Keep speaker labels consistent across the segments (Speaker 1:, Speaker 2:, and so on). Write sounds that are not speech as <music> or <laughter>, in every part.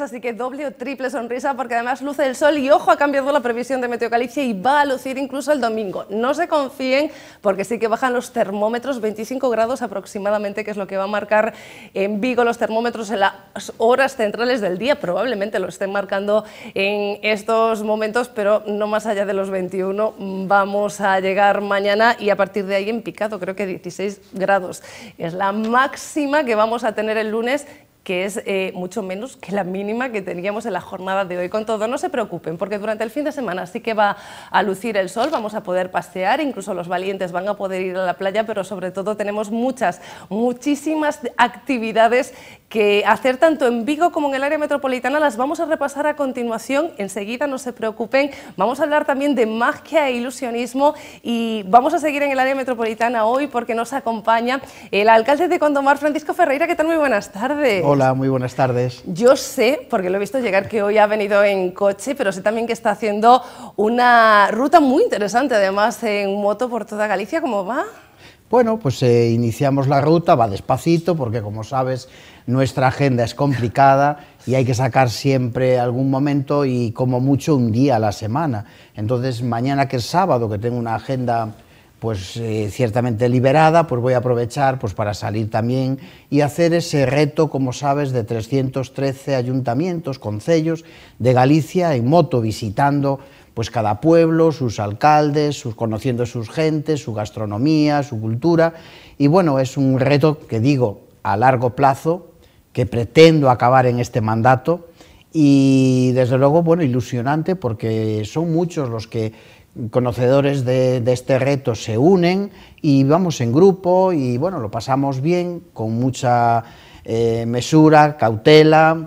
Speaker 1: así que doble o triple sonrisa porque además luce el sol y ojo ha cambiado la previsión de Meteocalicia y va a lucir incluso el domingo. No se confíen porque sí que bajan los termómetros, 25 grados aproximadamente, que es lo que va a marcar en Vigo los termómetros en las horas centrales del día. Probablemente lo estén marcando en estos momentos, pero no más allá de los 21 vamos a llegar mañana y a partir de ahí en picado, creo que 16 grados. Es la máxima que vamos a tener el lunes que es eh, mucho menos que la mínima que teníamos en la jornada de hoy. Con todo, no se preocupen, porque durante el fin de semana sí que va a lucir el sol, vamos a poder pasear, incluso los valientes van a poder ir a la playa, pero sobre todo tenemos muchas, muchísimas actividades que hacer tanto en Vigo como en el área metropolitana. Las vamos a repasar a continuación, enseguida, no se preocupen. Vamos a hablar también de magia e ilusionismo y vamos a seguir en el área metropolitana hoy porque nos acompaña el alcalde de Condomar, Francisco Ferreira. ¿Qué tal? Muy buenas tardes. Hola,
Speaker 2: muy buenas tardes.
Speaker 1: Yo sé, porque lo he visto llegar, que hoy ha venido en coche, pero sé también que está haciendo una ruta muy interesante, además, en moto por toda Galicia. ¿Cómo va?
Speaker 2: Bueno, pues eh, iniciamos la ruta, va despacito, porque como sabes, nuestra agenda es complicada y hay que sacar siempre algún momento y como mucho un día a la semana. Entonces, mañana que es sábado, que tengo una agenda pues eh, ciertamente liberada, pues voy a aprovechar pues, para salir también y hacer ese reto, como sabes, de 313 ayuntamientos, concellos de Galicia en moto, visitando pues cada pueblo, sus alcaldes, sus, conociendo sus gentes, su gastronomía, su cultura. Y bueno, es un reto que digo a largo plazo, que pretendo acabar en este mandato y desde luego, bueno, ilusionante porque son muchos los que conocedores de, este reto se unen y vamos en grupo y bueno, lo pasamos bien, con mucha eh, mesura, cautela,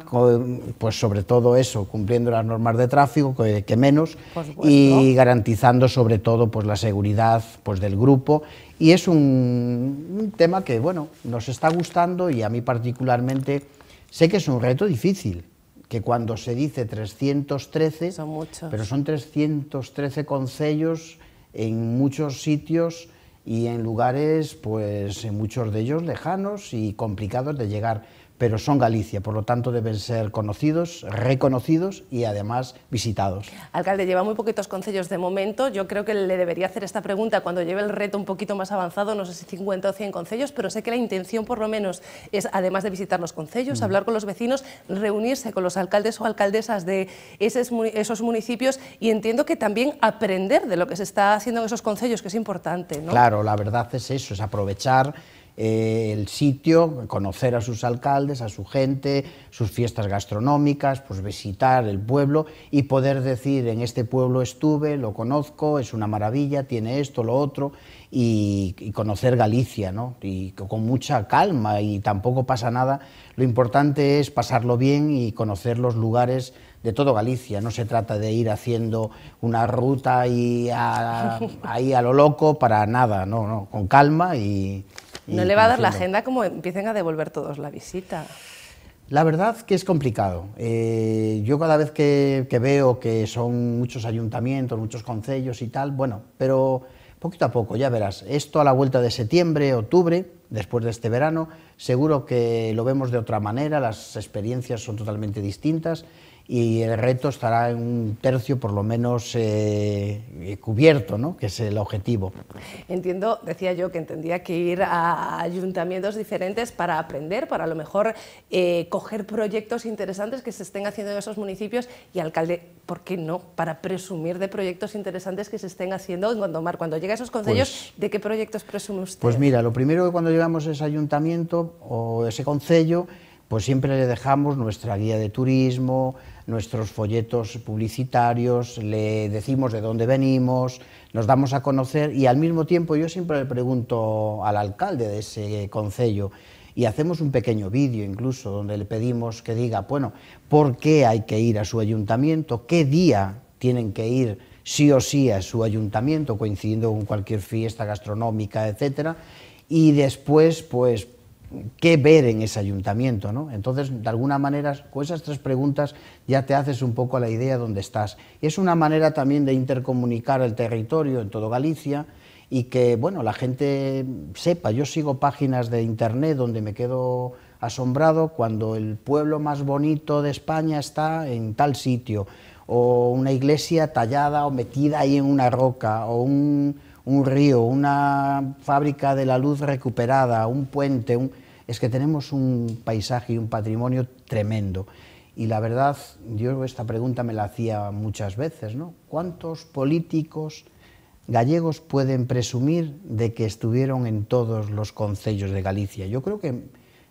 Speaker 2: pues sobre todo eso, cumpliendo las normas de tráfico, que, menos, y garantizando sobre todo pues, la seguridad pues, del grupo. Y es un, tema que bueno, nos está gustando y a mí particularmente sé que es un reto difícil que cuando se dice 313, pero son 313 concellos en muchos sitios y en lugares, pues en muchos de ellos lejanos y complicados de llegar pero son Galicia, por lo tanto deben ser conocidos, reconocidos y además visitados.
Speaker 1: Alcalde, lleva muy poquitos concellos de momento, yo creo que le debería hacer esta pregunta cuando lleve el reto un poquito más avanzado, no sé si 50 o 100 concellos, pero sé que la intención por lo menos es, además de visitar los concellos, mm. hablar con los vecinos, reunirse con los alcaldes o alcaldesas de esos municipios y entiendo que también aprender de lo que se está haciendo en esos concellos, que es importante. Claro,
Speaker 2: la verdad es eso, es aprovechar eh, el sitio, conocer a sus alcaldes, a su gente, sus fiestas gastronómicas, pues visitar el pueblo y poder decir en este pueblo estuve, lo conozco, es una maravilla, tiene esto, lo otro, y, conocer Galicia, ¿no? Y con mucha calma y tampoco pasa nada. Lo importante es pasarlo bien y conocer los lugares de todo Galicia. No se trata de ir haciendo una ruta y ahí a lo loco para nada, no, no, con calma y, no le va a dar la agenda
Speaker 1: como empiecen a devolver todos la visita.
Speaker 2: La verdad que es complicado. Eh, yo cada vez que, que, veo que son muchos ayuntamientos, muchos concellos y tal, bueno, pero poquito a poco, ya verás. Esto a la vuelta de septiembre, octubre, después de este verano, seguro que lo vemos de otra manera, las experiencias son totalmente distintas y el reto estará en un tercio por lo menos eh, eh, cubierto, ¿no? que es el objetivo.
Speaker 1: Entiendo, decía yo, que entendía que ir a ayuntamientos diferentes para aprender, para a lo mejor eh, coger proyectos interesantes que se estén haciendo en esos municipios y alcalde, ¿por qué no? Para presumir de proyectos interesantes que se estén haciendo en Gondomar. Cuando llega a esos consejos, pues ¿de qué proyectos presume usted? Pues
Speaker 2: mira, lo primero que cuando llegamos a ese ayuntamiento o ese concello, pues siempre le dejamos nuestra guía de turismo, nuestros folletos publicitarios, le decimos de dónde venimos, nos damos a conocer y al mismo tiempo yo siempre le pregunto al alcalde de ese concello y hacemos un pequeño vídeo incluso donde le pedimos que diga, bueno, ¿por qué hay que ir a su ayuntamiento? ¿Qué día tienen que ir sí o sí a su ayuntamiento coincidiendo con cualquier fiesta gastronómica, etcétera? Y después, pues qué ver en ese ayuntamiento. ¿no? Entonces, de alguna manera, con esas tres preguntas ya te haces un poco la idea de dónde estás. Y es una manera también de intercomunicar el territorio en todo Galicia y que bueno, la gente sepa. Yo sigo páginas de internet donde me quedo asombrado cuando el pueblo más bonito de España está en tal sitio, o una iglesia tallada o metida ahí en una roca, o un un río, una fábrica de la luz recuperada, un puente, es que tenemos un paisaje y un patrimonio tremendo. Y la verdad, yo esta pregunta me la hacía muchas veces, ¿no? ¿Cuántos políticos gallegos pueden presumir de que estuvieron en todos los concellos de Galicia? Yo creo que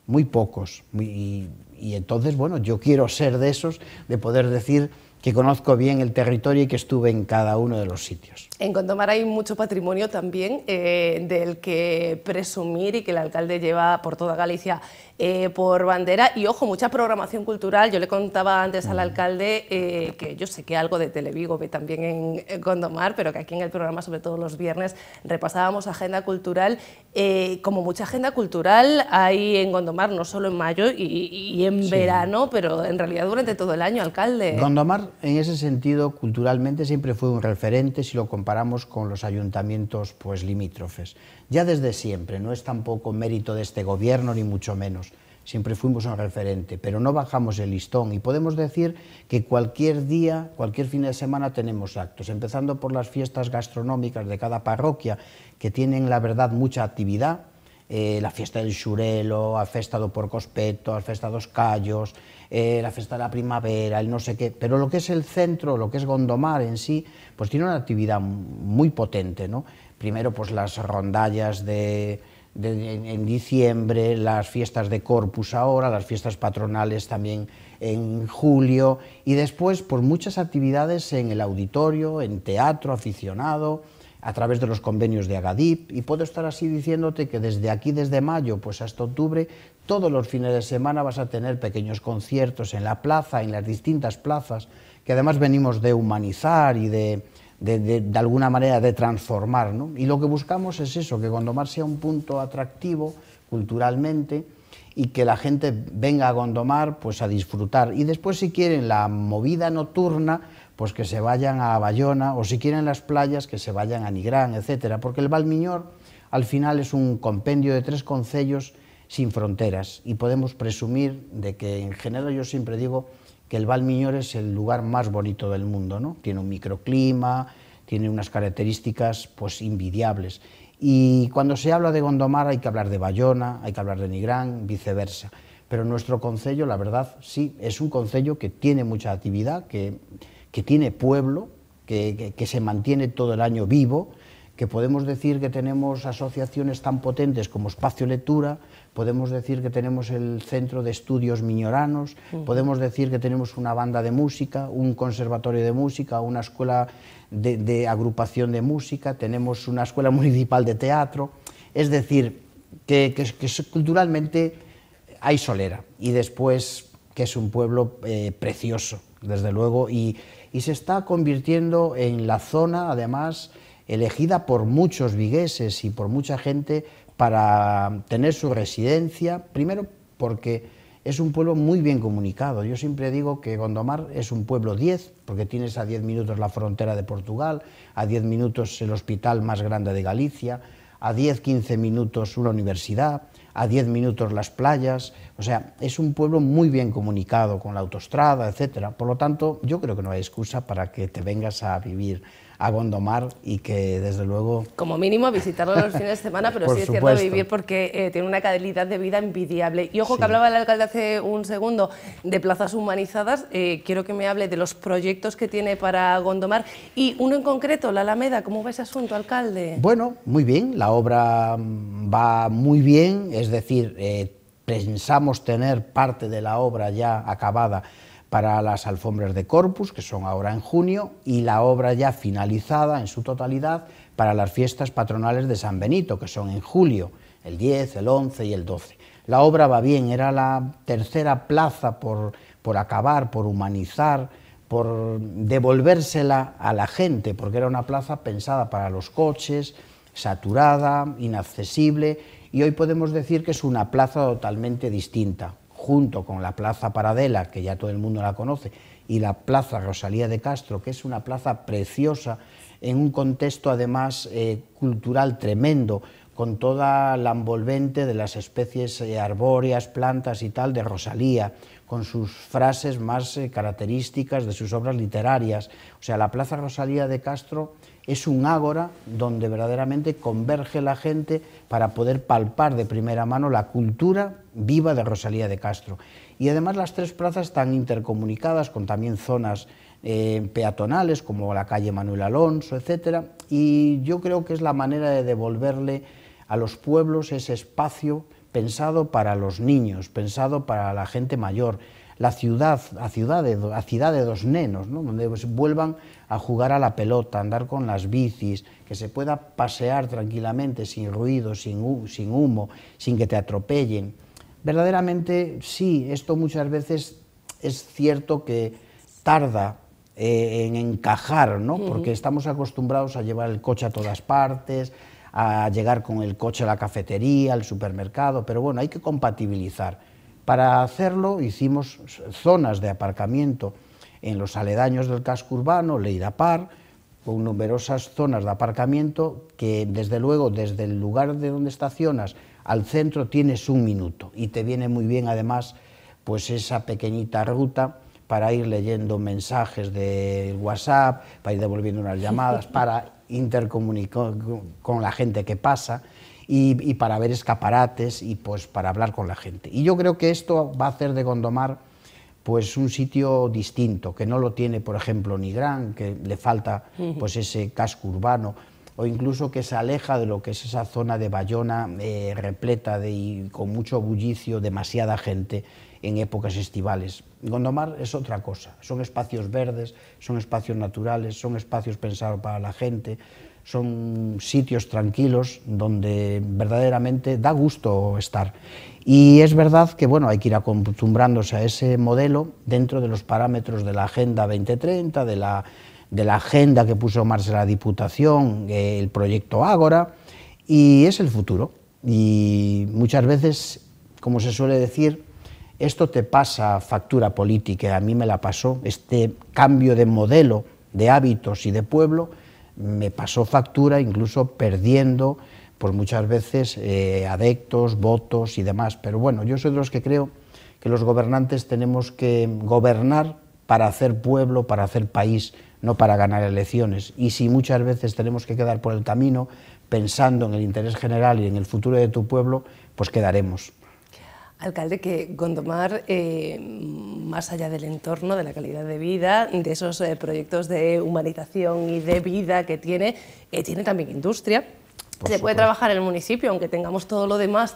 Speaker 2: muy pocos. y entonces, bueno, yo quiero ser de esos, de poder decir que conozco bien el territorio y que estuve en cada uno de los sitios.
Speaker 1: En Gondomar hay mucho patrimonio también eh, del que presumir y que el alcalde lleva por toda Galicia eh, por bandera. Y ojo, mucha programación cultural. Yo le contaba antes al alcalde eh, que yo sé que algo de Televigo ve también en, Gondomar, pero que aquí en el programa, sobre todo los viernes, repasábamos agenda cultural. como mucha agenda cultural hay en Gondomar, no solo en mayo y, en verano, pero en realidad durante todo el año, alcalde.
Speaker 2: Gondomar, en ese sentido, culturalmente siempre fue un referente, si lo comparamos comparamos con los ayuntamientos pues, limítrofes. Ya desde siempre, no es tampoco mérito de este gobierno, ni mucho menos. Siempre fuimos un referente, pero no bajamos el listón y podemos decir que cualquier día, cualquier fin de semana tenemos actos, empezando por las fiestas gastronómicas de cada parroquia, que tienen, la verdad, mucha actividad, eh, la fiesta del surelo, a festa do Porcospeto, a festa dos Callos, eh, la fiesta de la primavera, el no sé qué, pero lo que es el centro, lo que es Gondomar en sí, pues tiene una actividad muy potente, ¿no? Primero, pues las rondallas de, en diciembre, las fiestas de Corpus ahora, las fiestas patronales también en julio, y después, pues muchas actividades en el auditorio, en teatro aficionado, a través de los convenios de Agadip y puedo estar así diciéndote que desde aquí, desde mayo, pues hasta octubre, todos los fines de semana vas a tener pequeños conciertos en la plaza, en las distintas plazas, que además venimos de humanizar y de, de, de, alguna manera de transformar. Y lo que buscamos es eso, que Gondomar sea un punto atractivo culturalmente y que la gente venga a Gondomar pues a disfrutar. Y después, si quieren, la movida nocturna pues que se vayan a Bayona, o si quieren las playas, que se vayan a Nigrán, etcétera Porque el Valmiñor al final es un compendio de tres concellos sin fronteras y podemos presumir de que en general yo siempre digo que el Valmiñor es el lugar más bonito del mundo, ¿no? Tiene un microclima, tiene unas características pues invidiables. Y cuando se habla de Gondomar hay que hablar de Bayona, hay que hablar de Nigrán, viceversa. Pero nuestro concello, la verdad, sí, es un concello que tiene mucha actividad, que que tiene pueblo, que, se mantiene todo el año vivo, que podemos decir que tenemos asociaciones tan potentes como Espacio Lectura, podemos decir que tenemos el Centro de Estudios Miñoranos, podemos decir que tenemos una banda de música, un conservatorio de música, una escuela de, agrupación de música, tenemos una escuela <laughs> municipal de teatro, es decir, que, culturalmente hay solera y después que es un pueblo eh, precioso, desde luego, y, y se está convirtiendo en la zona, además, elegida por muchos vigueses y por mucha gente para tener su residencia, primero porque es un pueblo muy bien comunicado. Yo siempre digo que Gondomar es un pueblo 10, porque tienes a 10 minutos la frontera de Portugal, a 10 minutos el hospital más grande de Galicia, a 10-15 minutos una universidad, a 10 minutos las playas, o sea, es un pueblo muy bien comunicado con la autostrada, etcétera. Por lo tanto, yo creo que no hay excusa para que te vengas a vivir a Gondomar y que desde luego...
Speaker 1: Como mínimo a visitarlo los fines de semana, pero sí es cierto vivir porque eh, tiene una calidad de vida envidiable. Y ojo que hablaba el alcalde hace un segundo de plazas humanizadas, eh, quiero que me hable de los proyectos que tiene para Gondomar y uno en concreto, la Alameda, ¿cómo va ese asunto, alcalde?
Speaker 2: Bueno, muy bien, la obra mm, va muy bien, es decir... Eh, pensamos tener parte de la obra ya acabada para las alfombras de Corpus, que son ahora en junio, y la obra ya finalizada en su totalidad para las fiestas patronales de San Benito, que son en julio, el 10, el 11 y el 12. La obra va bien, era la tercera plaza por, por acabar, por humanizar, por devolvérsela a la gente, porque era una plaza pensada para los coches, saturada, inaccesible, y hoy podemos decir que es una plaza totalmente distinta, junto con la Plaza Paradela, que ya todo el mundo la conoce, y la Plaza Rosalía de Castro, que es una plaza preciosa, en un contexto además eh, cultural tremendo, con toda la envolvente de las especies eh, arbóreas, plantas y tal de Rosalía, con sus frases más eh, características de sus obras literarias. O sea, la Plaza Rosalía de Castro es un ágora donde verdaderamente converge la gente para poder palpar de primera mano la cultura viva de Rosalía de Castro. Y además las tres plazas están intercomunicadas con también zonas eh, peatonales como la calle Manuel Alonso, etc. Y yo creo que es la manera de devolverle a los pueblos ese espacio pensado para los niños, pensado para la gente mayor, la ciudad, a ciudad de, ciudad de dos nenos, ¿no? donde vuelvan a jugar a la pelota, andar con las bicis, que se pueda pasear tranquilamente, sin ruido, sin, sin humo, sin que te atropellen. Verdaderamente, sí, esto muchas veces es cierto que tarda eh, en encajar, ¿no? porque estamos acostumbrados a llevar el coche a todas partes, a llegar con el coche a la cafetería, al supermercado, pero bueno, hay que compatibilizar. Para hacerlo hicimos zonas de aparcamiento en los aledaños del casco urbano, Leida Par, con numerosas zonas de aparcamiento que desde luego desde el lugar de donde estacionas al centro tienes un minuto y te viene muy bien además pues esa pequeñita ruta para ir leyendo mensajes de WhatsApp, para ir devolviendo unas <laughs> llamadas, para intercomunicó con la gente que pasa y, para ver escaparates y pues para hablar con la gente. Y yo creo que esto va a hacer de Gondomar pues un sitio distinto, que no lo tiene, por ejemplo, ni Gran, que le falta pues ese casco urbano, o incluso que se aleja de lo que es esa zona de Bayona eh, repleta de, y con mucho bullicio, demasiada gente, en épocas estivales. Gondomar es otra cosa, son espacios verdes, son espacios naturales, son espacios pensados para la gente, son sitios tranquilos donde verdaderamente da gusto estar. Y es verdad que bueno, hay que ir acostumbrándose a ese modelo dentro de los parámetros de la Agenda 2030, de la, de la agenda que puso marcha la Diputación, el proyecto Ágora, y es el futuro. Y muchas veces, como se suele decir, esto te pasa factura política, a mí me la pasó. Este cambio de modelo, de hábitos y de pueblo, me pasó factura, incluso perdiendo por muchas veces eh, adeptos, votos y demás. Pero bueno, yo soy de los que creo que los gobernantes tenemos que gobernar para hacer pueblo, para hacer país, no para ganar elecciones. Y si muchas veces tenemos que quedar por el camino pensando en el interés general y en el futuro de tu pueblo, pues quedaremos.
Speaker 1: Alcalde, que Gondomar, eh, más allá del entorno, de la calidad de vida, de esos eh, proyectos de humanización y de vida que tiene, eh, tiene también industria. se puede trabajar en el municipio, aunque tengamos todo lo demás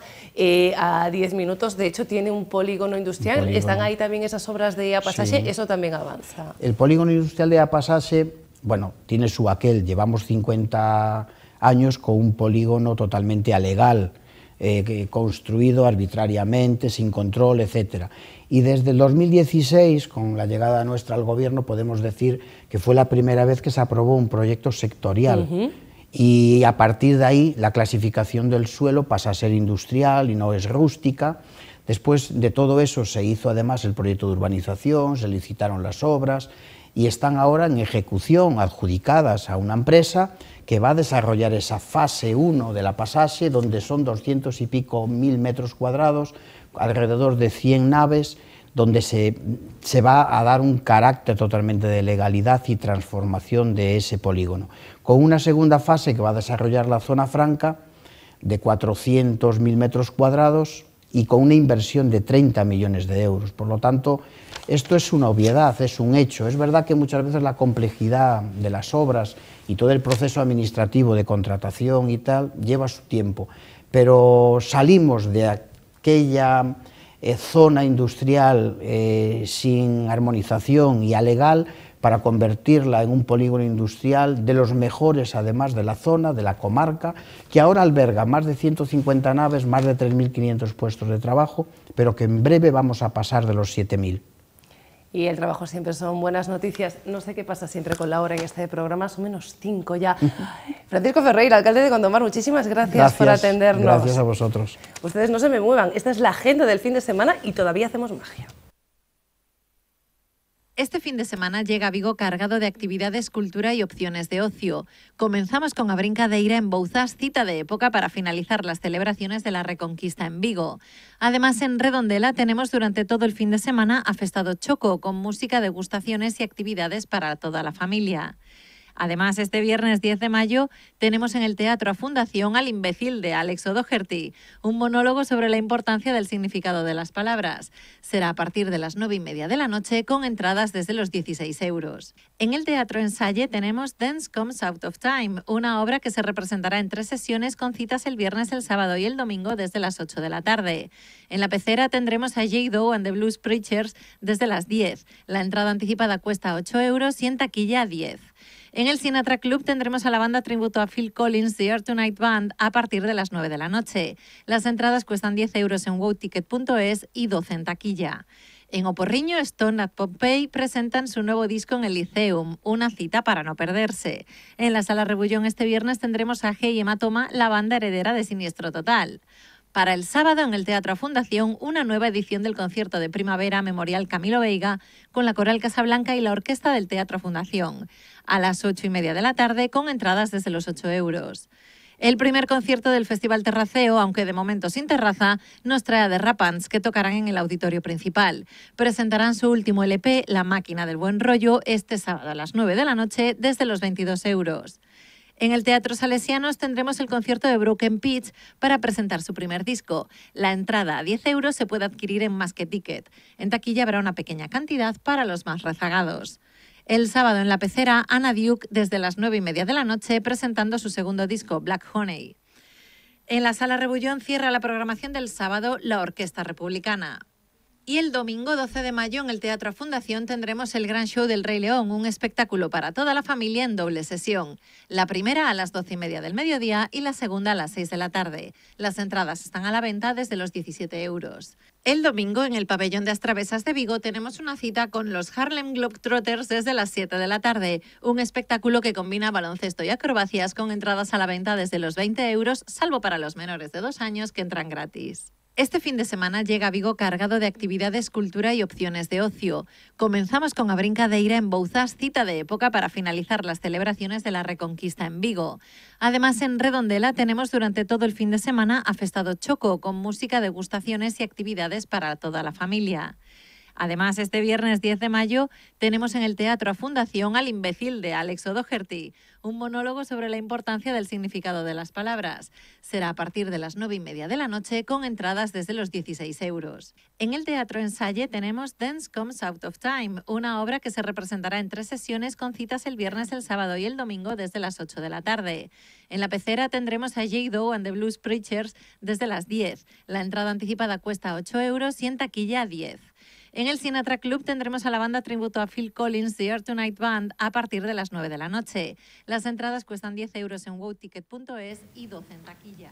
Speaker 1: a 10 minutos. De hecho, tiene un polígono industrial. Están ahí también esas obras de Apasache. Eso también avanza.
Speaker 2: El polígono industrial de Apasache, bueno, tiene su aquel. Llevamos 50 años con un polígono totalmente alegal eh, construido arbitrariamente, sin control, etc. Y desde el 2016, con la llegada nuestra al gobierno, podemos decir que fue la primera vez que se aprobó un proyecto sectorial. Y a partir de ahí, la clasificación del suelo pasa a ser industrial y no es rústica. Después de todo eso se hizo además el proyecto de urbanización, se licitaron las obras, y están ahora en ejecución, adjudicadas a una empresa que va a desarrollar esa fase 1 de la pasase, donde son 200 y pico mil metros cuadrados, alrededor de 100 naves, donde se, se, va a dar un carácter totalmente de legalidad y transformación de ese polígono, con una segunda fase que va a desarrollar la zona franca de mil metros cuadrados y con una inversión de 30 millones de euros. Por lo tanto, esto es una obviedad, es un hecho. Es verdad que muchas veces la complejidad de las obras y todo el proceso administrativo de contratación y tal lleva su tiempo, pero salimos de aquella eh, zona industrial eh, sin armonización y alegal para convertirla en un polígono industrial de los mejores, además de la zona, de la comarca, que ahora alberga más de 150 naves, más de 3.500 puestos de trabajo, pero que en breve vamos a pasar de los 7.000
Speaker 1: y el trabajo siempre son buenas noticias. No sé qué pasa siempre con la hora en este programa, son menos cinco ya. <laughs> Francisco Ferreira, alcalde de Condomar, muchísimas gracias, gracias, por atendernos. Gracias a vosotros. Ustedes no se me muevan, esta es la agenda del fin de semana y todavía hacemos magia.
Speaker 3: Este fin de semana llega Vigo cargado de actividades, cultura y opciones de ocio. Comenzamos con a Brincadeira en Bouzas, cita de época para finalizar las celebraciones de la Reconquista en Vigo. Además, en Redondela tenemos durante todo el fin de semana a Festado Choco, con música, degustaciones y actividades para toda la familia. Además, este viernes 10 de mayo tenemos en el Teatro a Fundación al imbécil de Alex O'Doherty, un monólogo sobre la importancia del significado de las palabras. Será a partir de las 9 y media de la noche con entradas desde los 16 euros. En el Teatro Ensaye tenemos Dance Comes Out of Time, una obra que se representará en tres sesiones con citas el viernes, el sábado y el domingo desde las 8 de la tarde. En la pecera tendremos a Jay Doe and the Blues Preachers desde las 10. La entrada anticipada cuesta 8 euros y en taquilla 10. En el Sinatra Club tendremos a la banda tributo a Phil Collins, The Earth Tonight Band, a partir de las 9 de la noche. Las entradas cuestan 10 euros en wowticket.es y 12 en taquilla. En Oporriño, Stone at Pompeii presentan su nuevo disco en el Liceum, una cita para no perderse. En la Sala Rebullón este viernes tendremos a G y Hematoma, la banda heredera de Siniestro Total para el sábado en el Teatro Fundación una nueva edición del concierto de primavera Memorial Camilo Veiga con la Coral Casablanca y la Orquesta del Teatro Fundación, a las ocho y media de la tarde con entradas desde los 8 euros. El primer concierto del Festival Terraceo, aunque de momento sin terraza, nos trae a The que tocarán en el auditorio principal. Presentarán su último LP, La Máquina del Buen Rollo, este sábado a las 9 de la noche desde los 22 euros. En el Teatro Salesianos tendremos el concierto de Broken Pitch para presentar su primer disco. La entrada a 10 euros se puede adquirir en Más que Ticket. En taquilla habrá una pequeña cantidad para los más rezagados. El sábado en la pecera, Ana Duke desde las 9 y media de la noche presentando su segundo disco, Black Honey. En la sala Rebullón cierra la programación del sábado la Orquesta Republicana. Y el domingo 12 de mayo en el Teatro Fundación tendremos el gran show del Rey León, un espectáculo para toda la familia en doble sesión. La primera a las 12 y media del mediodía y la segunda a las 6 de la tarde. Las entradas están a la venta desde los 17 euros. El domingo en el pabellón de Astravesas de Vigo tenemos una cita con los Harlem Globetrotters desde las 7 de la tarde, un espectáculo que combina baloncesto y acrobacias con entradas a la venta desde los 20 euros, salvo para los menores de dos años que entran gratis. Este fin de semana llega Vigo cargado de actividades, cultura y opciones de ocio. Comenzamos con a Brincadeira en Bouzas, cita de época para finalizar las celebraciones de la Reconquista en Vigo. Además, en Redondela tenemos durante todo el fin de semana a Festado Choco, con música, degustaciones y actividades para toda la familia. Además, este viernes 10 de mayo tenemos en el Teatro a Fundación al imbécil de Alex O'Doherty, un monólogo sobre la importancia del significado de las palabras. Será a partir de las 9 y media de la noche con entradas desde los 16 euros. En el Teatro Ensaye tenemos Dance Comes Out of Time, una obra que se representará en tres sesiones con citas el viernes, el sábado y el domingo desde las 8 de la tarde. En la pecera tendremos a Jay Doe and the Blues Preachers desde las 10. La entrada anticipada cuesta 8 euros y en taquilla 10. En el Sinatra Club tendremos a la banda tributo a Phil Collins, The Earth Tonight Band, a partir de las 9 de la noche. Las entradas cuestan 10 euros en wowticket.es y 12 en taquilla.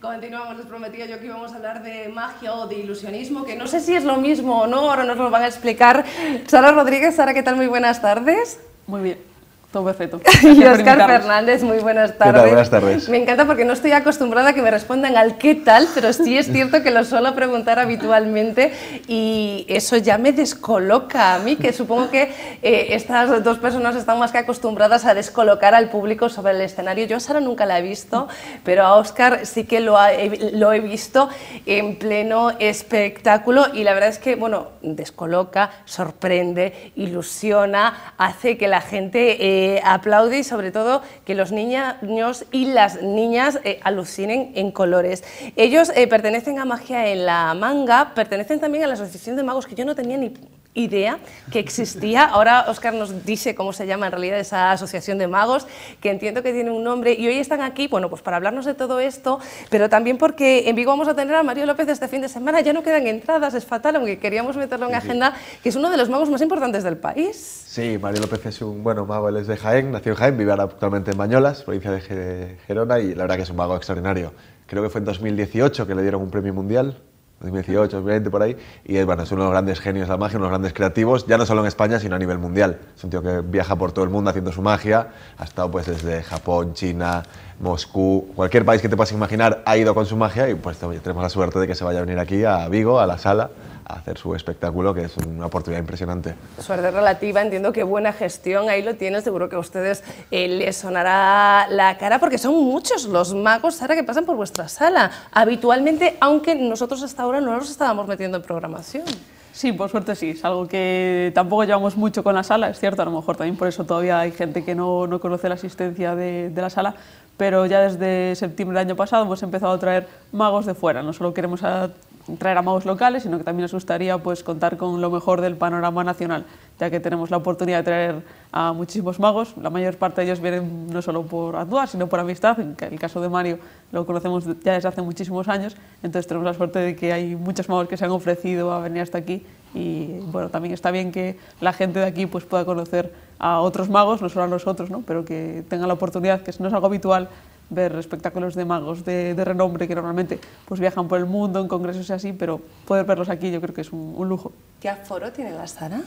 Speaker 1: Continuamos, les prometía yo que íbamos a hablar de magia o de ilusionismo, que no sé si es lo mismo o no, ahora nos lo van a explicar. Sara Rodríguez, Sara, ¿qué tal? Muy buenas tardes. Muy bien. <laughs> y Oscar Fernández, muy buenas tardes. Buenas tardes. Me encanta porque no estoy acostumbrada a que me respondan al qué tal, pero sí es cierto que lo suelo preguntar habitualmente y eso ya me descoloca a mí, que supongo que eh, estas dos personas están más que acostumbradas a descolocar al público sobre el escenario. Yo a Sara nunca la he visto, pero a Oscar sí que lo, he visto en pleno espectáculo y la verdad es que, bueno, descoloca, sorprende, ilusiona, hace que la gente... Eh, eh, aplaude y sobre todo que los niños y las niñas eh, alucinen en colores. Ellos eh, pertenecen a Magia en la Manga, pertenecen también a la Asociación de Magos, que yo no tenía ni idea que existía. Ahora Oscar nos dice cómo se llama en realidad esa asociación de magos, que entiendo que tiene un nombre, y hoy están aquí, bueno, pues para hablarnos de todo esto, pero también porque en Vigo vamos a tener a Mario López este fin de semana, ya no quedan entradas, es fatal, aunque queríamos meterlo en agenda, que es uno de los magos más importantes del país.
Speaker 4: Sí, Mario López es un, bueno, mago, él es de Jaén, nació en Jaén, vive ahora actualmente en Bañolas, provincia de Gerona, y la verdad que es un mago extraordinario. Creo que fue en 2018 que le dieron un premio mundial, 2018, 2020, por ahí. Y es, bueno, es uno de los grandes genios de la magia, uno de los grandes creativos, ya no solo en España, sino a nivel mundial. Es un tío que viaja por todo el mundo haciendo su magia. Ha estado pues desde Japón, China, Moscú, cualquier país que te puedas imaginar ha ido con su magia y pues tenemos la suerte de que se vaya a venir aquí a Vigo, a la sala hacer su espectáculo, que es una oportunidad impresionante.
Speaker 1: Suerte relativa, entiendo que buena gestión, ahí lo tiene, seguro que a ustedes eh, les sonará la cara, porque son muchos los magos, Sara, que pasan por vuestra sala, habitualmente, aunque nosotros hasta ahora no los estábamos metiendo en programación.
Speaker 5: Sí, por suerte sí, es algo que tampoco llevamos mucho con la sala, es cierto, a lo mejor también por eso todavía hay gente que no, no conoce la asistencia de, de la sala, pero ya desde septiembre del año pasado hemos empezado a traer magos de fuera, no solo queremos a traer a magos locales, sino que también nos gustaría pues, contar con lo mejor del panorama nacional, ya que tenemos la oportunidad de traer a muchísimos magos. La mayor parte de ellos vienen no solo por actuar, sino por amistad. En el caso de Mario lo conocemos ya desde hace muchísimos años, entonces tenemos la suerte de que hay muchos magos que se han ofrecido a venir hasta aquí y bueno, también está bien que la gente de aquí pues, pueda conocer a otros magos, no solo a nosotros, ¿no? pero que tenga la oportunidad, que no es algo habitual, ver espectáculos de magos de, de, renombre que normalmente pues viajan por el mundo en congresos y así, pero poder verlos aquí yo creo que es un, lujo.
Speaker 1: ¿Qué aforo tiene la sala?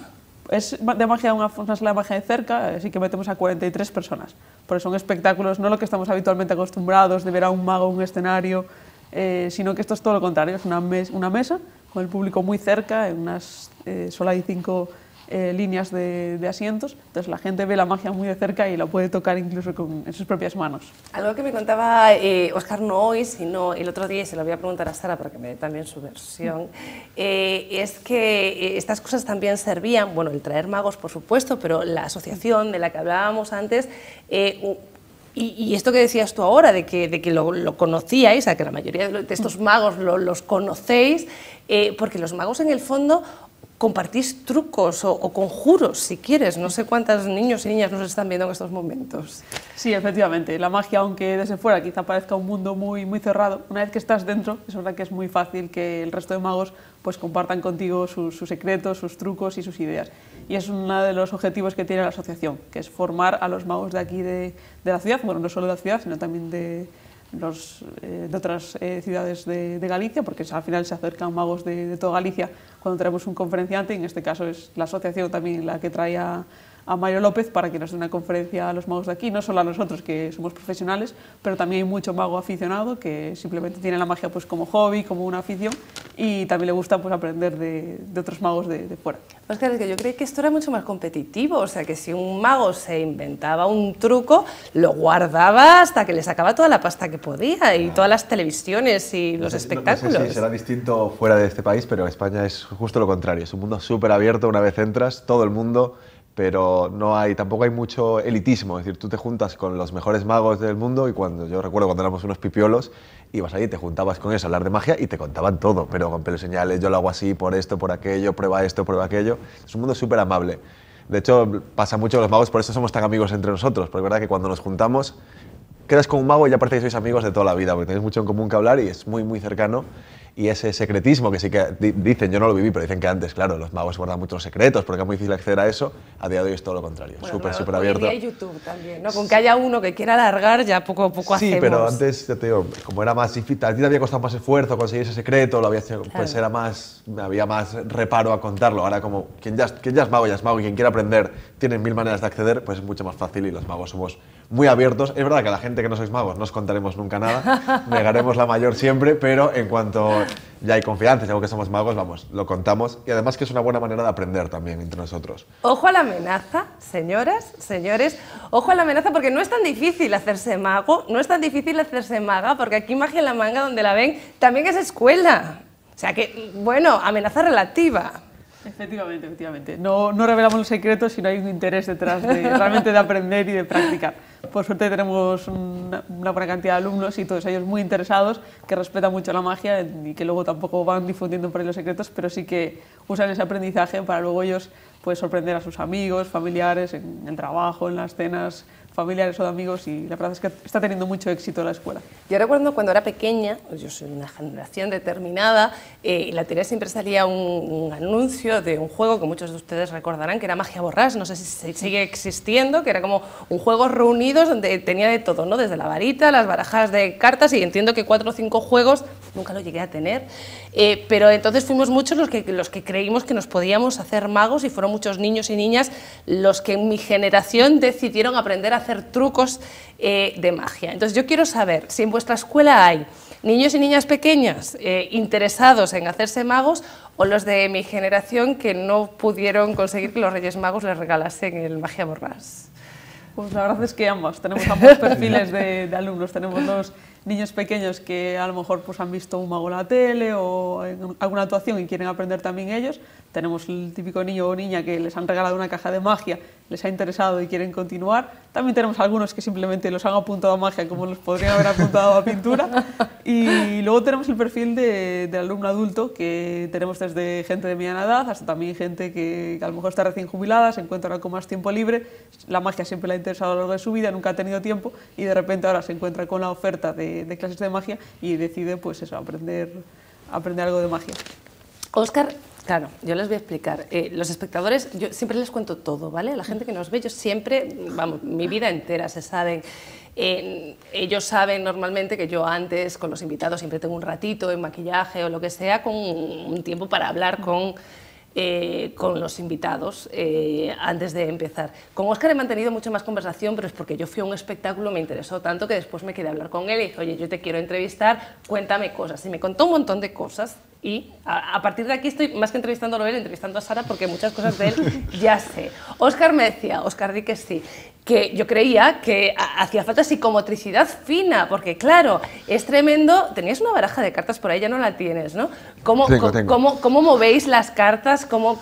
Speaker 5: Es de magia una, una, sala de magia de cerca, así eh, que metemos a 43 personas. Pero son espectáculos, no lo que estamos habitualmente acostumbrados de ver a un mago en un escenario, eh, sino que esto es todo lo contrario, es una, mes, una mesa con el público muy cerca, en unas eh, sola y cinco eh, líneas de, asientos, entonces la gente ve la magia muy de cerca y la puede tocar incluso con, en sus propias manos.
Speaker 1: Algo que me contaba eh, Oscar no hoy, sino el otro día, y se lo voy a preguntar a Sara para que me dé también su versión, eh, es que estas cosas también servían, bueno, el traer magos por supuesto, pero la asociación de la que hablábamos antes, y, esto que decías tú ahora, de que, de que lo, conocíais, a que la mayoría de estos magos los conocéis, porque los magos en el fondo compartís trucos o, conjuros, si quieres. No sé cuántos niños y niñas nos están viendo en estos momentos. Sí,
Speaker 5: efectivamente. La magia, aunque desde fuera quizá parezca un mundo muy, muy cerrado, una vez que estás dentro, es verdad que es muy fácil que el resto de magos pues, compartan contigo sus, secretos, sus trucos y sus ideas. Y es uno de los objetivos que tiene la asociación, que es formar a los magos de aquí, de, de la ciudad, bueno, no solo de la ciudad, sino también de, los, eh, de otras eh, ciudades de, Galicia, porque al final se acercan magos de, toda Galicia cuando traemos un conferenciante, en este caso es la asociación también la que traía a Mario López para que nos dé una conferencia a los magos de aquí, no solo a nosotros que somos profesionales, pero también hay mucho mago aficionado que simplemente tiene la magia pues como hobby,
Speaker 1: como una afición y también le gusta pues aprender de, otros magos de, fuera. Pues que yo creí que esto era mucho más competitivo, o sea que si un mago se inventaba un truco, lo guardaba hasta que le sacaba toda la pasta que podía y todas las televisiones y los espectáculos. será
Speaker 4: distinto fuera de este país, pero España es justo lo contrario, es un mundo súper abierto, una vez entras, todo el mundo pero no hay, tampoco hay mucho elitismo. Es decir, tú te juntas con los mejores magos del mundo y cuando yo recuerdo cuando éramos unos pipiolos, ibas ahí, te juntabas con ellos a hablar de magia y te contaban todo, pero con pelos señales, yo lo hago así, por esto, por aquello, prueba esto, prueba aquello. Es un mundo súper amable. De hecho, pasa mucho con los magos, por eso somos tan amigos entre nosotros, porque es verdad que cuando nos juntamos, quedas con un mago y ya parece que sois amigos de toda la vida, porque tenéis mucho en común que hablar y es muy, muy cercano y ese secretismo que sí que dicen, yo no lo viví, pero dicen que antes, claro, los magos guardan muchos secretos porque es muy difícil acceder a eso, a día de hoy es todo lo contrario, súper, súper abierto. Y
Speaker 1: YouTube también, ¿no? Con que haya uno que quiera alargar, ya poco a poco así hacemos. Sí, pero
Speaker 4: antes, te digo, como era más difícil, a ti te había costado más esfuerzo conseguir ese secreto, lo había pues era más, había más reparo a contarlo. Ahora como quien ya, ya es mago, ya es mago, y quien quiera aprender tiene mil maneras de acceder, pues es mucho más fácil y los magos somos muy abiertos. Es verdad que a la gente que no sois magos no os contaremos nunca nada, <laughs> negaremos la mayor siempre, pero en cuanto ya hay confianza, ya que somos magos, vamos, lo contamos. Y además que es una buena manera de aprender también entre nosotros.
Speaker 1: Ojo a la amenaza, señoras, señores. Ojo a la amenaza porque no es tan difícil hacerse mago, no es tan difícil hacerse maga, porque aquí Magia en la Manga, donde la ven, también es escuela. O sea que, bueno, amenaza relativa.
Speaker 5: Efectivamente, efectivamente. No, revelamos los secretos, si no hay un interés detrás de <laughs> realmente de aprender y de practicar. Por suerte tenemos una, buena cantidad de alumnos y todos ellos muy interesados, que respetan mucho la magia y que luego tampoco van difundiendo por ahí los secretos, pero sí que usan ese aprendizaje para luego ellos pues, sorprender a sus amigos, familiares, en el trabajo, en las cenas, familiares o de amigos y
Speaker 1: la verdad es que está teniendo mucho éxito la escuela. Yo recuerdo cuando era pequeña, pues yo soy de una generación determinada, y eh, la tele siempre salía un, anuncio de un juego que muchos de ustedes recordarán, que era Magia Borrás, no sé si sigue existiendo, que era como un juego reunidos donde tenía de todo, ¿no? desde la varita, las barajas de cartas y entiendo que cuatro o cinco juegos nunca lo llegué a tener, eh, pero entonces fuimos muchos los que, los que creímos que nos podíamos hacer magos y fueron muchos niños y niñas los que en mi generación decidieron aprender a hacer trucos eh, de magia. Entonces yo quiero saber si en vuestra escuela hay niños y niñas pequeñas eh, interesados en hacerse magos o los de mi generación que no pudieron conseguir que los Reyes Magos les regalasen el magia borras.
Speaker 5: Pues la verdad es que ambas, tenemos ambos <laughs> perfiles de, alumnos, tenemos dos niños pequeños que a lo mejor pues, han visto un mago en la tele o en alguna actuación y quieren aprender también ellos, tenemos el típico niño o niña que les han regalado una caja de magia, les ha interesado y quieren continuar, también tenemos algunos que simplemente los han apuntado a magia como los podrían haber apuntado a pintura y luego tenemos el perfil del de alumno adulto que tenemos desde gente de mediana edad hasta también gente que, a lo mejor está recién jubilada, se encuentra ahora con más tiempo libre, la magia siempre la a lo largo de su vida, nunca ha tenido tiempo y de repente ahora se encuentra con la oferta de, clases de magia y decide pues eso, aprender,
Speaker 1: aprender algo de magia. Oscar, Claro, yo les voy a explicar. Eh, los espectadores, yo siempre les cuento todo, ¿vale? La gente que nos ve, yo siempre, vamos, mi vida entera se saben. ellos saben normalmente que yo antes con los invitados siempre tengo un ratito en maquillaje o lo que sea, con un tiempo para hablar con eh, con los invitados eh, antes de empezar. Con Oscar he mantenido mucha más conversación, pero es porque yo fui a un espectáculo, me interesó tanto que después me quedé a hablar con él y dije, oye, yo te quiero entrevistar, cuéntame cosas. Y me contó un montón de cosas y a, partir de aquí estoy más que entrevistándolo él, entrevistando a Sara, porque muchas cosas de él <laughs> ya sé. Oscar me decía, Oscar di que sí, que yo creía que hacía falta psicomotricidad fina, porque claro, es tremendo. Tenías una baraja de cartas por ahí, ya no la tienes, ¿no? ¿Cómo, cómo, movéis las cartas? ¿Cómo,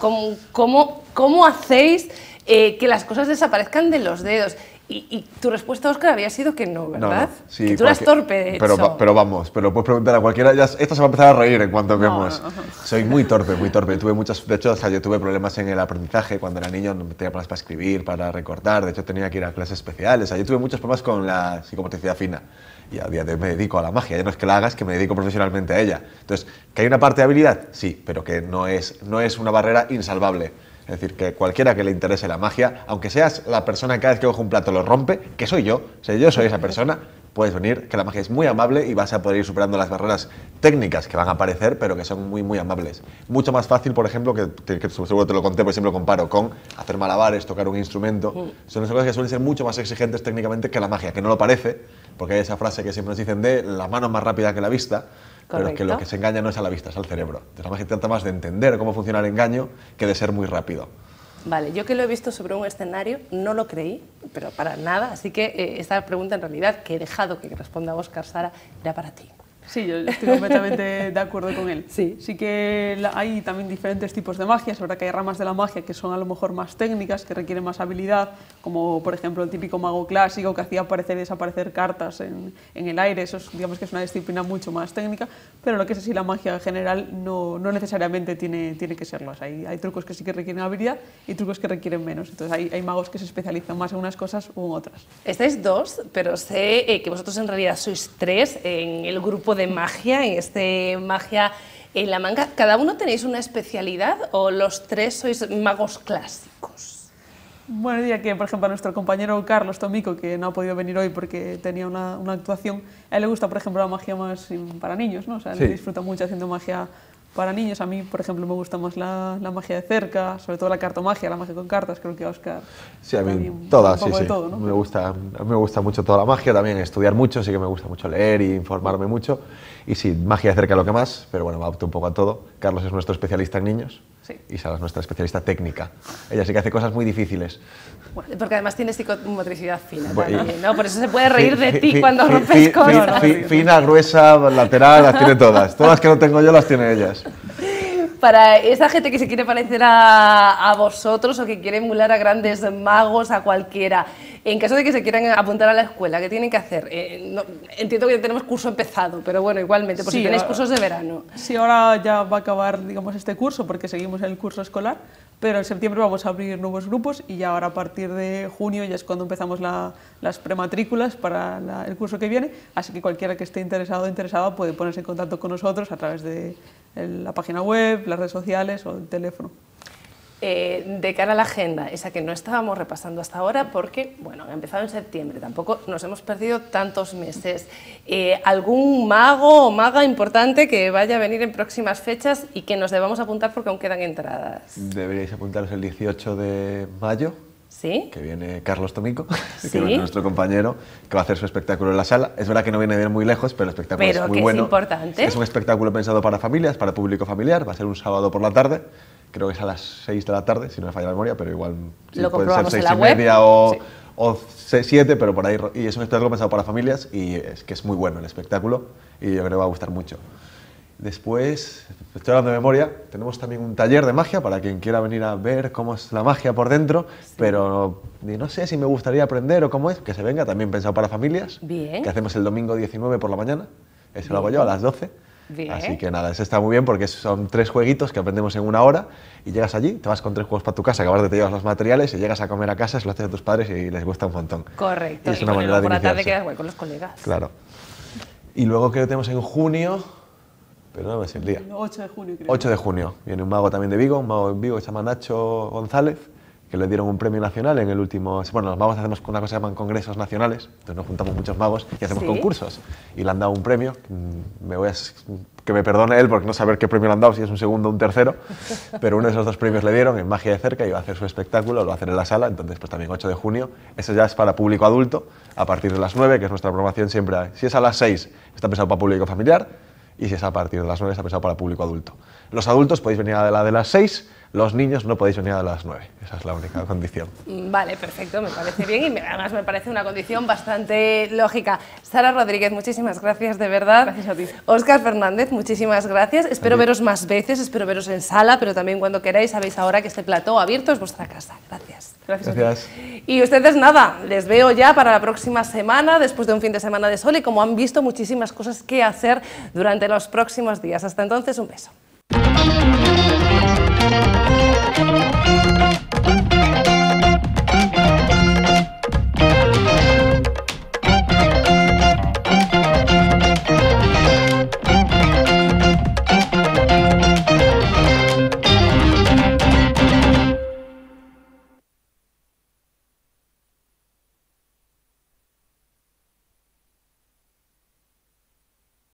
Speaker 1: cómo, cómo hacéis eh, que las cosas desaparezcan de los dedos? Y, tu respuesta, Oscar, había sido que no, ¿verdad?
Speaker 4: que tú eras torpe, pero, Pero vamos, pero puedes preguntar a cualquiera. Ya, esto se va a empezar a reír en cuanto vemos. Soy muy torpe, muy torpe. Tuve muchas, de hecho, yo tuve problemas en el aprendizaje cuando era niño, no tenía problemas para escribir, para recordar. De hecho, tenía que ir a clases especiales. yo tuve muchos problemas con la psicomotricidad fina. Y a día de hoy me dedico a la magia. Ya no es que la hagas, que me dedico profesionalmente a ella. Entonces, ¿que hay una parte de habilidad? Sí, pero que no es, no es una barrera insalvable. Es decir, que cualquiera que le interese la magia, aunque seas la persona que cada vez que coge un plato lo rompe, que soy yo, si yo soy esa persona, puedes venir, que la magia es muy amable y vas a poder ir superando las barreras técnicas que van a aparecer, pero que son muy, muy amables. Mucho más fácil, por ejemplo, que, seguro te lo conté, porque siempre comparo con hacer malabares, tocar un instrumento. Mm. Son esas cosas que suelen ser mucho más exigentes técnicamente que la magia, que no lo parece, porque hay esa frase que siempre nos dicen de la mano más rápida que la vista
Speaker 2: pero que lo que se
Speaker 4: engaña no es a la vista, es al cerebro. Entonces, se trata más de entender cómo funciona el engaño que de ser muy rápido.
Speaker 1: Vale, yo que lo he visto sobre un escenario, no lo creí, pero para nada. Así que eh, esta pregunta en realidad que he dejado que responda Oscar Sara era para ti. Sí, yo estoy
Speaker 5: completamente de acuerdo con él. Sí. sí que hay también diferentes tipos de magia, es verdad que hay ramas de la magia que son a lo mejor más técnicas, que requieren más habilidad, como por ejemplo el típico mago clásico que hacía aparecer y desaparecer cartas en, el aire, eso digamos que es una disciplina mucho más técnica, pero lo que es así la magia en general no, necesariamente tiene, tiene que serlo, hay, trucos que sí que requieren habilidad y trucos
Speaker 1: que requieren menos, entonces hay, magos que se especializan más en unas cosas u otras. Estáis dos, pero sé eh, que vosotros en realidad sois tres en el grupo de magia, en este magia en la manga. ¿Cada uno tenéis una especialidad o los tres sois magos clásicos?
Speaker 5: Bueno, diría que, por ejemplo, nuestro compañero Carlos Tomico, que no ha podido venir hoy porque tenía una, actuación, a él le gusta, por ejemplo, la magia más mm, para niños, ¿no? O sea, disfruta mucho haciendo magia para niños. A mí, por ejemplo, me gusta más la, magia de cerca, sobre todo la cartomagia, la magia con cartas, creo que a Oscar.
Speaker 4: Sí, a mí todas, sí, sí. me, gusta, me gusta mucho toda la magia, también estudiar mucho, sí que me gusta mucho leer y informarme mucho. Y sí, magia de cerca lo que más, pero bueno, me adapto un poco a todo. Carlos es nuestro especialista en niños. Y Isa es nuestra especialista técnica. Ella sí que hace cosas muy difíciles.
Speaker 1: porque además tiene psicomotricidad fina también, ¿no? Por eso se puede reír de ti cuando rompes cosas.
Speaker 4: fina, gruesa, lateral, las tiene todas. Todas las que no tengo yo las tiene ellas
Speaker 1: para esa gente que se quiere parecer a, vosotros o que quiere emular a grandes magos, a cualquiera, en caso de que se quieran apuntar a la escuela, ¿qué tienen que hacer? Eh, entiendo que tenemos curso empezado, pero bueno, igualmente, por si tenéis cursos de verano.
Speaker 5: Sí, ahora ya va a acabar, digamos, este curso, porque seguimos en el curso escolar pero en septiembre vamos a abrir nuevos grupos y ya ahora a partir de junio ya es cuando empezamos las prematrículas para el curso que viene, así que cualquiera que esté interesado o interesada puede ponerse en contacto con nosotros a través de la página web, las redes sociales o el teléfono.
Speaker 1: Eh, de cara a la agenda, esa que no estábamos repasando hasta ahora porque, bueno, ha empezado en septiembre, tampoco nos hemos perdido tantos meses. Eh, ¿Algún mago o maga importante que vaya a venir en próximas fechas y que nos debamos apuntar porque aún quedan entradas?
Speaker 4: Deberíais apuntaros el 18 de mayo, ¿Sí? que viene Carlos Tomico, <laughs> que es nuestro compañero, que va a hacer su espectáculo en la sala. Es verdad que no viene bien muy lejos, pero el espectáculo es muy bueno.
Speaker 1: importante. Es un
Speaker 4: espectáculo pensado para familias, para público familiar, va a ser un sábado por la tarde creo que es a las 6 de la tarde, si no me falla la memoria, pero igual puede ser 6 y media o, o 7, pero por ahí. Y es un espectáculo pensado para familias y es que es muy bueno el espectáculo y yo creo que va a gustar mucho. Después, estoy hablando de memoria, tenemos también un taller de magia para quien quiera venir a ver cómo es la magia por dentro, pero no sé si me gustaría aprender o cómo es, que se venga, también pensado para familias. Que hacemos el domingo 19 por la mañana, eso lo hago yo a las 12 Así que nada, eso está muy bien porque son tres jueguitos que aprendemos en una hora y llegas allí, te vas con tres juegos para tu casa, acabas de te llevas los materiales y llegas a comer a casa, se lo haces a tus padres y les gusta un montón.
Speaker 1: Correcto. es una manera de por la tarde quedas con los colegas.
Speaker 4: Claro. Y luego creo que tenemos en junio, pero no es el día. 8 de junio creo. 8 de junio. Viene un mago también de Vigo, un mago en Vigo que se llama Nacho González que le dieron un premio nacional en el último... Bueno, los magos hacemos una cosa que se llaman congresos nacionales, entonces nos juntamos muchos magos y hacemos concursos. Y le han dado un premio, mm, me voy a, que me perdone él porque no saber qué premio le han dado, si es un segundo o un tercero, <laughs> pero uno de esos dos premios le dieron en Magia de Cerca y va a hacer su espectáculo, lo va a hacer en la sala, entonces pues también 8 de junio. Eso ya es para público adulto, a partir de las 9, que es nuestra programación siempre. Si es a las 6, está pensado para público familiar, y si es a partir de las 9 está pensado para público adulto. Los adultos podéis venir a la de las 6 los niños no podéis venir a las 9. Esa es la única condición.
Speaker 1: Mm, vale, perfecto, me parece bien y además me parece una condición bastante lógica. Sara Rodríguez, muchísimas gracias de verdad. Gracias a ti. Óscar Fernández, muchísimas gracias. Espero veros más veces, espero veros en sala, pero también cuando queráis, sabéis ahora que este plató abierto es vuestra casa. Gracias.
Speaker 4: Gracias. gracias.
Speaker 1: Y ustedes nada, les veo ya para la próxima semana, después de un fin de semana de sol y como han visto, muchísimas cosas que hacer durante los próximos días. Hasta entonces, un beso. Música